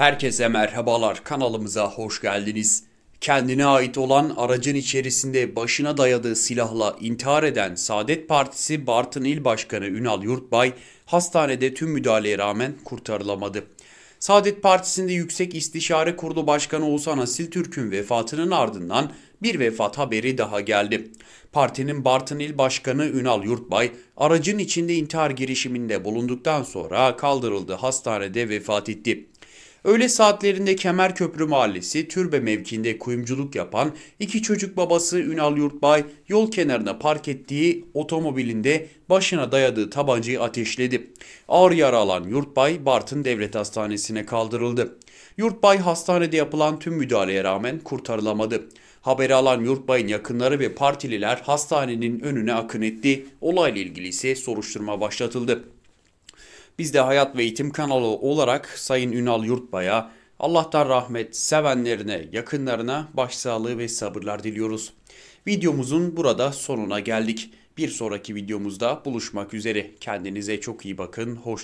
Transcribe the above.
Herkese merhabalar kanalımıza hoş geldiniz. Kendine ait olan aracın içerisinde başına dayadığı silahla intihar eden Saadet Partisi Bartın İl Başkanı Ünal Yurtbay hastanede tüm müdahaleye rağmen kurtarılamadı. Saadet Partisi'nde Yüksek İstişare Kurulu Başkanı Oğuzhan Asil Türk'ün vefatının ardından bir vefat haberi daha geldi. Partinin Bartın İl Başkanı Ünal Yurtbay aracın içinde intihar girişiminde bulunduktan sonra kaldırıldı hastanede vefat etti. Öğle saatlerinde Kemer Köprü Mahallesi türbe mevkiinde kuyumculuk yapan iki çocuk babası Ünal Yurtbay yol kenarına park ettiği otomobilinde başına dayadığı tabancayı ateşledi. Ağır yara alan Yurtbay Bartın Devlet Hastanesi'ne kaldırıldı. Yurtbay hastanede yapılan tüm müdahaleye rağmen kurtarılamadı. Haberi alan Yurtbay'ın yakınları ve partililer hastanenin önüne akın etti. Olayla ilgili ise soruşturma başlatıldı. Biz de Hayat ve Eğitim kanalı olarak Sayın Ünal Yurtbay'a Allah'tan rahmet sevenlerine, yakınlarına başsağlığı ve sabırlar diliyoruz. Videomuzun burada sonuna geldik. Bir sonraki videomuzda buluşmak üzere. Kendinize çok iyi bakın. Hoşçakalın.